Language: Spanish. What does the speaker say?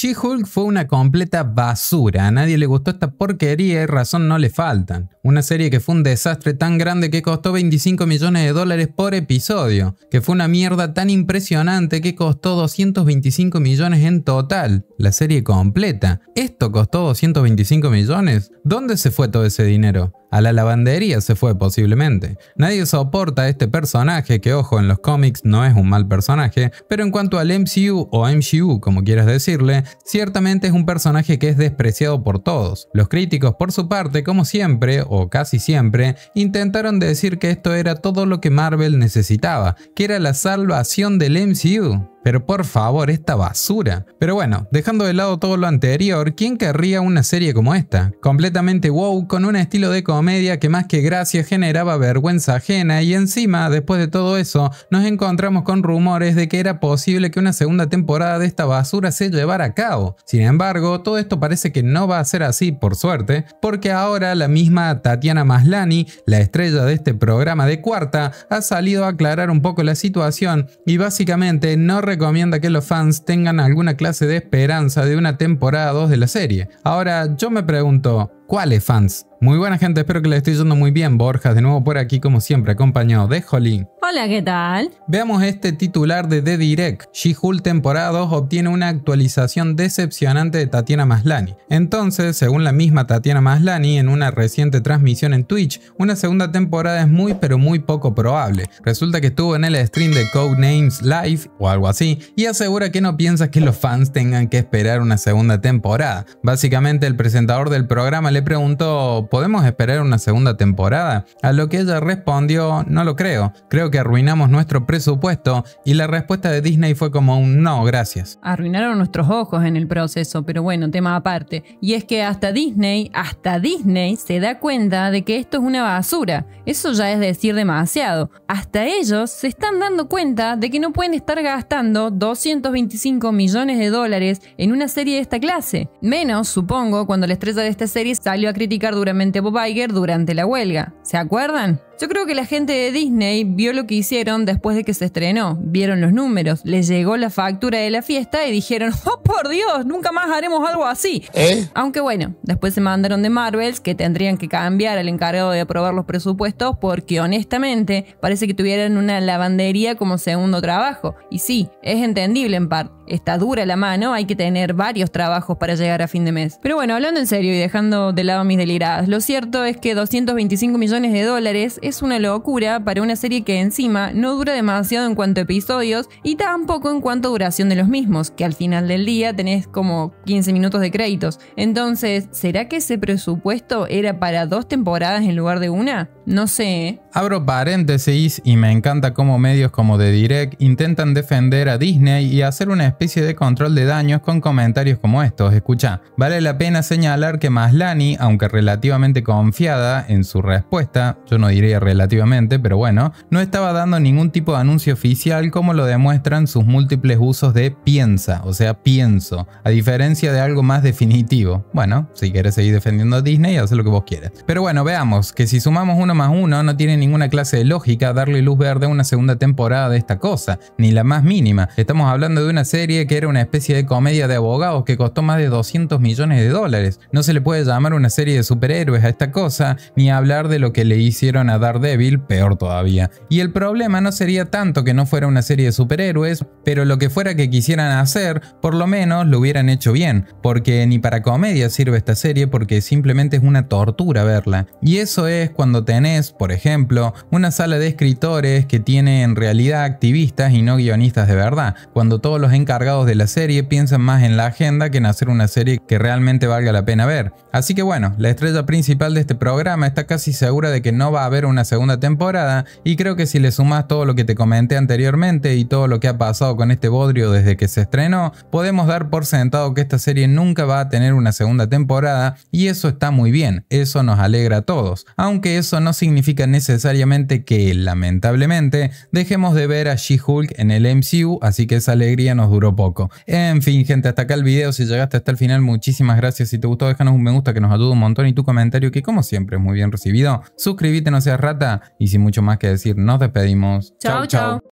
She-Hulk fue una completa basura, a nadie le gustó esta porquería y razón no le faltan. Una serie que fue un desastre tan grande que costó 25 millones de dólares por episodio, que fue una mierda tan impresionante que costó 225 millones en total, la serie completa. ¿Esto costó 225 millones? ¿Dónde se fue todo ese dinero? A la lavandería se fue posiblemente. Nadie soporta a este personaje que ojo en los cómics no es un mal personaje, pero en cuanto al MCU o MCU como quieras decirle, ciertamente es un personaje que es despreciado por todos. Los críticos por su parte como siempre o casi siempre intentaron decir que esto era todo lo que Marvel necesitaba, que era la salvación del MCU. Pero por favor, esta basura. Pero bueno, dejando de lado todo lo anterior, ¿quién querría una serie como esta? Completamente wow, con un estilo de comedia que más que gracia generaba vergüenza ajena y encima, después de todo eso, nos encontramos con rumores de que era posible que una segunda temporada de esta basura se llevara a cabo. Sin embargo, todo esto parece que no va a ser así, por suerte, porque ahora la misma Tatiana Maslani, la estrella de este programa de cuarta, ha salido a aclarar un poco la situación y básicamente no recomienda que los fans tengan alguna clase de esperanza de una temporada 2 de la serie. Ahora, yo me pregunto, ¿cuáles fans? Muy buena gente, espero que les esté yendo muy bien, Borjas, de nuevo por aquí como siempre, acompañado de Jolín. Hola, ¿qué tal? Veamos este titular de The Direct. She-Hulk temporada 2 obtiene una actualización decepcionante de Tatiana Maslani. Entonces, según la misma Tatiana Maslani en una reciente transmisión en Twitch, una segunda temporada es muy pero muy poco probable. Resulta que estuvo en el stream de Codenames Live o algo así y asegura que no piensa que los fans tengan que esperar una segunda temporada. Básicamente el presentador del programa le preguntó, ¿podemos esperar una segunda temporada? A lo que ella respondió, no lo creo, creo que arruinamos nuestro presupuesto y la respuesta de Disney fue como un no, gracias. Arruinaron nuestros ojos en el proceso, pero bueno, tema aparte. Y es que hasta Disney, hasta Disney se da cuenta de que esto es una basura. Eso ya es decir demasiado. Hasta ellos se están dando cuenta de que no pueden estar gastando 225 millones de dólares en una serie de esta clase. Menos, supongo, cuando la estrella de esta serie salió a criticar duramente a Bob Iger durante la huelga. ¿Se acuerdan? Yo creo que la gente de Disney vio lo que hicieron después de que se estrenó. Vieron los números, les llegó la factura de la fiesta y dijeron, oh por Dios, nunca más haremos algo así. ¿Eh? Aunque bueno, después se mandaron de Marvels que tendrían que cambiar al encargado de aprobar los presupuestos porque honestamente parece que tuvieran una lavandería como segundo trabajo. Y sí, es entendible en parte está dura la mano, hay que tener varios trabajos para llegar a fin de mes. Pero bueno, hablando en serio y dejando de lado mis deliradas, lo cierto es que 225 millones de dólares es una locura para una serie que encima no dura demasiado en cuanto a episodios y tampoco en cuanto a duración de los mismos, que al final del día tenés como 15 minutos de créditos. Entonces, ¿será que ese presupuesto era para dos temporadas en lugar de una? No sé. ¿eh? Abro paréntesis y me encanta cómo medios como The Direct intentan defender a Disney y hacer una especie de control de daños con comentarios como estos. Escucha, vale la pena señalar que Maslani, aunque relativamente confiada en su respuesta, yo no diría relativamente, pero bueno, no estaba dando ningún tipo de anuncio oficial como lo demuestran sus múltiples usos de piensa, o sea, pienso, a diferencia de algo más definitivo. Bueno, si quieres seguir defendiendo a Disney, haz lo que vos quieras. Pero bueno, veamos que si sumamos uno más uno, no tiene ninguna clase de lógica darle luz verde a una segunda temporada de esta cosa, ni la más mínima. Estamos hablando de una serie que era una especie de comedia de abogados que costó más de 200 millones de dólares. No se le puede llamar una serie de superhéroes a esta cosa, ni hablar de lo que le hicieron a Daredevil, peor todavía. Y el problema no sería tanto que no fuera una serie de superhéroes, pero lo que fuera que quisieran hacer, por lo menos lo hubieran hecho bien, porque ni para comedia sirve esta serie porque simplemente es una tortura verla. Y eso es cuando tenés, por ejemplo, una sala de escritores que tiene en realidad activistas y no guionistas de verdad, cuando todos los encargados de la serie piensan más en la agenda que en hacer una serie que realmente valga la pena ver. Así que bueno, la estrella principal de este programa está casi segura de que no va a haber una segunda temporada y creo que si le sumas todo lo que te comenté anteriormente y todo lo que ha pasado con este bodrio desde que se estrenó, podemos dar por sentado que esta serie nunca va a tener una segunda temporada y eso está muy bien, eso nos alegra a todos, aunque eso no significa necesariamente que, lamentablemente, dejemos de ver a She-Hulk en el MCU, así que esa alegría nos duró poco. En fin, gente, hasta acá el video. Si llegaste hasta el final, muchísimas gracias. Si te gustó, déjanos un me gusta que nos ayuda un montón y tu comentario que como siempre es muy bien recibido. Suscríbete, no seas rata. Y sin mucho más que decir, nos despedimos. chau chao.